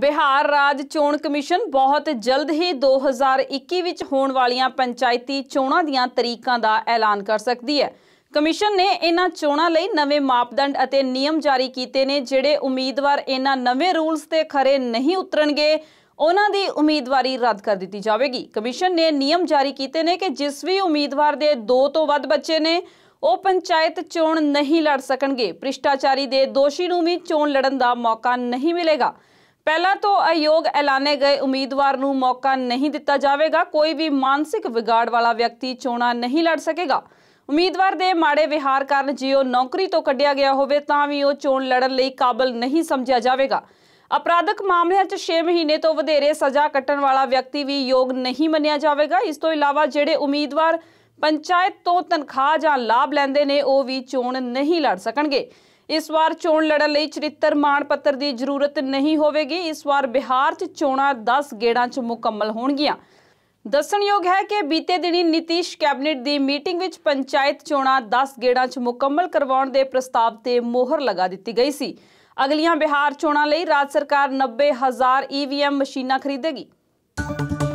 ਬਿਹਾਰ ਰਾਜ ਚੋਣ ਕਮਿਸ਼ਨ ਬਹੁਤ ਜਲਦ ਹੀ 2021 ਵਿੱਚ ਹੋਣ ਵਾਲੀਆਂ ਪੰਚਾਇਤੀ ਚੋਣਾਂ ਦੀਆਂ ਤਰੀਕਾਂ ਦਾ ਐਲਾਨ ਕਰ ਸਕਦੀ ਹੈ ਕਮਿਸ਼ਨ ਨੇ ਇਹਨਾਂ ਚੋਣਾਂ ਲਈ ਨਵੇਂ ਮਾਪਦੰਡ ਅਤੇ ਨਿਯਮ ਜਾਰੀ ਕੀਤੇ ਨੇ ਜਿਹੜੇ ਉਮੀਦਵਾਰ ਇਹਨਾਂ ਨਵੇਂ ਰੂਲਸ ਤੇ ਖਰੇ ਨਹੀਂ ਉਤਰਨਗੇ ਉਹਨਾਂ ਦੀ ਉਮੀਦਵਾਰੀ ਰੱਦ ਕਰ ਦਿੱਤੀ ਜਾਵੇਗੀ ਕਮਿਸ਼ਨ ਨੇ ਨਿਯਮ ਜਾਰੀ ਕੀਤੇ ਨੇ ਕਿ ਜਿਸ ਵੀ ਉਮੀਦਵਾਰ ਦੇ 2 ਤੋਂ ਵੱਧ ਬੱਚੇ ਨੇ ਉਹ ਪੰਚਾਇਤ ਚੋਣ ਨਹੀਂ ਲੜ ਸਕਣਗੇ ਭ੍ਰਿਸ਼ਟਾਚਾਰੀ ਦੇ ਦੋਸ਼ੀ ਨੂੰ ਵੀ ਚੋਣ ਲੜਨ ਦਾ ਮੌਕਾ ਨਹੀਂ ਮਿਲੇਗਾ ਪਹਿਲਾਂ ਤੋਂ ਅਯੋਗ ਐਲਾਨੇ ਗਏ ਉਮੀਦਵਾਰ ਨੂੰ ਮੌਕਾ ਨਹੀਂ ਦਿੱਤਾ ਜਾਵੇਗਾ ਕੋਈ ਵੀ ਮਾਨਸਿਕ ਵਿਗਾੜ ਵਾਲਾ ਵਿਅਕਤੀ ਚੋਣਾਂ ਨਹੀਂ ਲੜ ਸਕੇਗਾ ਉਮੀਦਵਾਰ ਦੇ ਮਾੜੇ ਵਿਹਾਰ ਕਾਰਨ ਜੇ ਉਹ ਨੌਕਰੀ ਤੋਂ ਕੱਢਿਆ ਗਿਆ ਹੋਵੇ ਤਾਂ ਵੀ ਉਹ ਚੋਣ ਲੜਨ ਲਈ ਕਾਬਲ ਨਹੀਂ ਸਮਝਿਆ ਜਾਵੇਗਾ ਅਪਰਾਧਕ ਮਾਮਲਿਆਂ 'ਚ 6 ਮਹੀਨੇ ਤੋਂ ਵਧੇਰੇ ਸਜ਼ਾ ਕੱਟਣ ਵਾਲਾ ਵਿਅਕਤੀ ਵੀ ਯੋਗ ਨਹੀਂ ਮੰਨਿਆ ਜਾਵੇਗਾ ਇਸ ਤੋਂ ਇਲਾਵਾ ਜਿਹੜੇ ਉਮੀਦਵਾਰ ਪੰਚਾਇਤ ਤੋਂ ਤਨਖਾਹ ਜਾਂ ਲਾਭ ਲੈਂਦੇ ਨੇ ਉਹ ਵੀ ਚੋਣ ਨਹੀਂ ਲੜ ਸਕਣਗੇ ਇਸ ਵਾਰ ਚੋਣ ਲੜਨ ਲਈ ਚਰਿੱਤਰ ਮਾਣ ਪੱਤਰ ਦੀ ਜ਼ਰੂਰਤ ਨਹੀਂ ਹੋਵੇਗੀ ਇਸ ਵਾਰ ਬਿਹਾਰ 'ਚ ਚੋਣਾਂ 10 ਗੇੜਾਂ 'ਚ ਮੁਕੰਮਲ ਹੋਣਗੀਆਂ ਦੱਸਣਯੋਗ ਹੈ ਕਿ ਬੀਤੇ ਦਿਨੀ ਨਿਤੀਸ਼ ਕੈਬਨਿਟ ਦੀ ਮੀਟਿੰਗ ਵਿੱਚ ਪੰਚਾਇਤ ਚੋਣਾਂ 10 ਗੇੜਾਂ 'ਚ ਮੁਕੰਮਲ ਕਰਵਾਉਣ ਦੇ ਪ੍ਰਸਤਾਵ ਤੇ ਮੋਹਰ ਲਗਾ ਦਿੱਤੀ ਗਈ ਸੀ ਅਗਲੀਆਂ ਬਿਹਾਰ ਚੋਣਾਂ ਲਈ ਰਾਜ ਸਰਕਾਰ 90000 ਈਵੀਐਮ ਮਸ਼ੀਨਾਂ ਖਰੀਦੇਗੀ